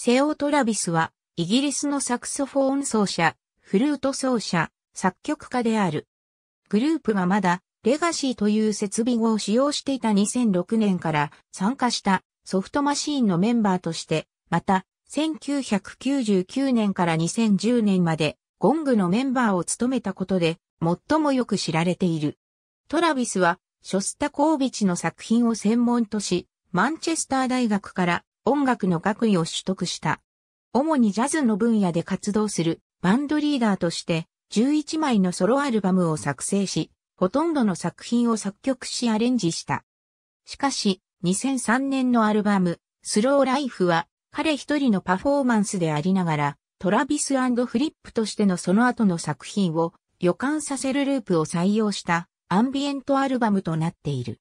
セオ・トラビスは、イギリスのサクソフォーン奏者、フルート奏者、作曲家である。グループがまだ、レガシーという設備語を使用していた2006年から参加したソフトマシーンのメンバーとして、また、1999年から2010年まで、ゴングのメンバーを務めたことで、最もよく知られている。トラビスは、ショスタコービチの作品を専門とし、マンチェスター大学から音楽の学位を取得した。主にジャズの分野で活動するバンドリーダーとして11枚のソロアルバムを作成し、ほとんどの作品を作曲しアレンジした。しかし、2003年のアルバム、スローライフは彼一人のパフォーマンスでありながら、トラビスフリップとしてのその後の作品を予感させるループを採用したアンビエントアルバムとなっている。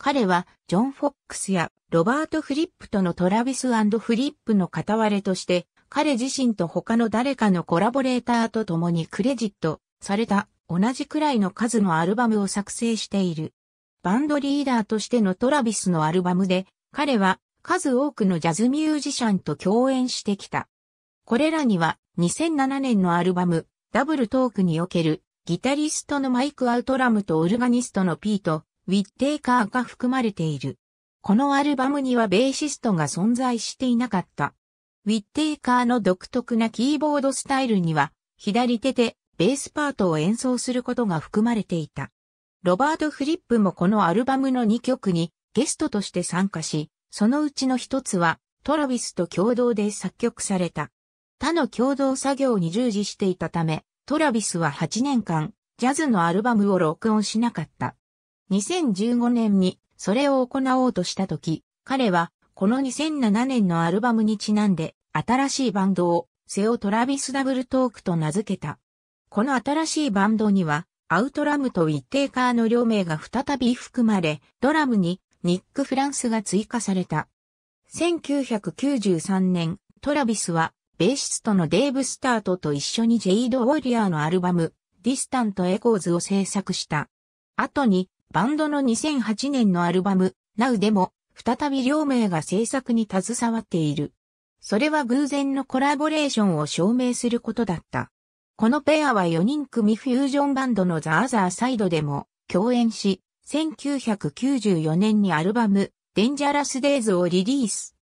彼はジョン・フォックスやロバート・フリップとのトラビスフリップの片割れとして、彼自身と他の誰かのコラボレーターと共にクレジットされた同じくらいの数のアルバムを作成している。バンドリーダーとしてのトラビスのアルバムで、彼は数多くのジャズミュージシャンと共演してきた。これらには2007年のアルバム、ダブルトークにおけるギタリストのマイク・アウトラムとオルガニストのピート・ウィッテイカーが含まれている。このアルバムにはベーシストが存在していなかった。ウィッテイカーの独特なキーボードスタイルには、左手でベースパートを演奏することが含まれていた。ロバート・フリップもこのアルバムの2曲にゲストとして参加し、そのうちの一つはトラビスと共同で作曲された。他の共同作業に従事していたため、トラビスは8年間、ジャズのアルバムを録音しなかった。2015年にそれを行おうとしたとき、彼はこの2007年のアルバムにちなんで新しいバンドをセオ・トラビス・ダブルトークと名付けた。この新しいバンドにはアウトラムとウィッテーカーの両名が再び含まれ、ドラムにニック・フランスが追加された。1993年、トラビスはベーシストのデーブ・スタートと一緒にジェイド・ウォリアーのアルバム、ディスタント・エコーズを制作した。後に、バンドの2008年のアルバム、Now でも、再び両名が制作に携わっている。それは偶然のコラボレーションを証明することだった。このペアは4人組フュージョンバンドのザーザーサイドでも共演し、1994年にアルバム、デンジャラスデイズをリリース。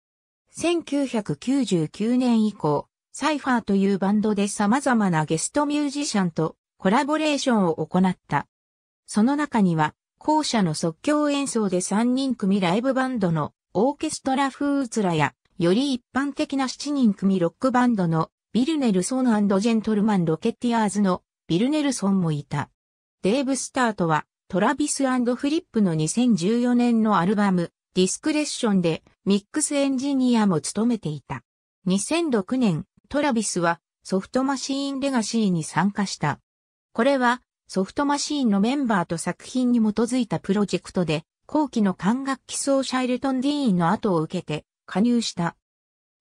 1999年以降、サイファーというバンドで様々なゲストミュージシャンとコラボレーションを行った。その中には、校舎の即興演奏で3人組ライブバンドのオーケストラ風うつらや、より一般的な7人組ロックバンドのビルネルソンジェントルマンロケティアーズのビルネルソンもいた。デーブ・スタートはトラビスフリップの2014年のアルバムディスクレッションでミックスエンジニアも務めていた。2006年、トラビスはソフトマシーンレガシーに参加した。これはソフトマシーンのメンバーと作品に基づいたプロジェクトで、後期の管楽器奏者エルトン・ディーンの後を受けて加入した。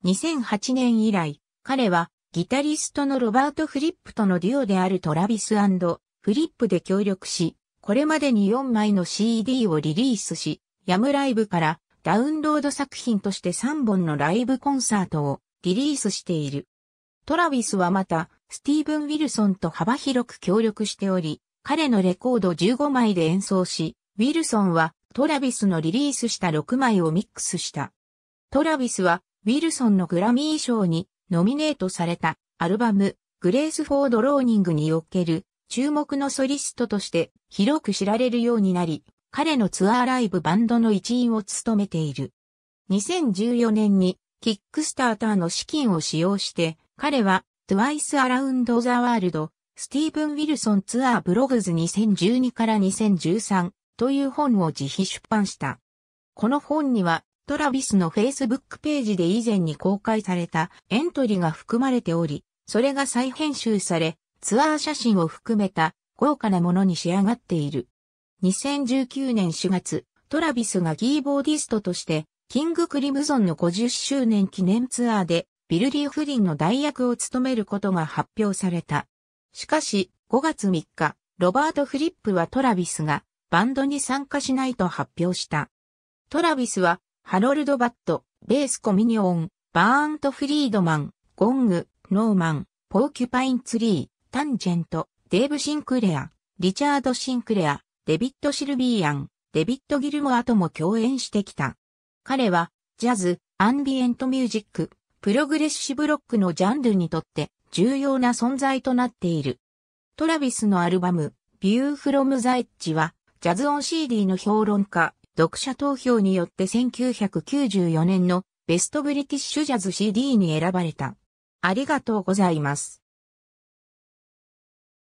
2008年以来、彼はギタリストのロバート・フリップとのデュオであるトラビスフリップで協力し、これまでに4枚の CD をリリースし、ヤムライブからダウンロード作品として3本のライブコンサートをリリースしている。トラビスはまたスティーブン・ウィルソンと幅広く協力しており、彼のレコード15枚で演奏し、ウィルソンはトラビスのリリースした6枚をミックスした。トラビスはウィルソンのグラミー賞にノミネートされたアルバムグレース・フォード・ローニングにおける注目のソリストとして広く知られるようになり、彼のツアーライブバンドの一員を務めている。2014年にキックスターターの資金を使用して、彼は Twice Around the World、スティーブン・ウィルソンツアーブログズ2012から2013という本を自費出版した。この本には、トラビスの Facebook ページで以前に公開されたエントリーが含まれており、それが再編集され、ツアー写真を含めた豪華なものに仕上がっている。2019年4月、トラビスがキーボーディストとして、キングクリムゾンの50周年記念ツアーでビルリー・フリンの代役を務めることが発表された。しかし、5月3日、ロバート・フリップはトラビスがバンドに参加しないと発表した。トラビスは、ハロルド・バット、ベースコミニオン、バーント・フリードマン、ゴング、ノーマン、ポーキュパイン・ツリー、タンジェント、デーブ・シンクレア、リチャード・シンクレア、デビッド・シルビーアン、デビッド・ギルモアとも共演してきた。彼は、ジャズ、アンビエント・ミュージック、プログレッシブロックのジャンルにとって重要な存在となっている。トラビスのアルバム、ビュー・フロム・ザ・エッジは、ジャズオン CD の評論家、読者投票によって1994年のベストブリティッシュジャズ CD に選ばれた。ありがとうございます。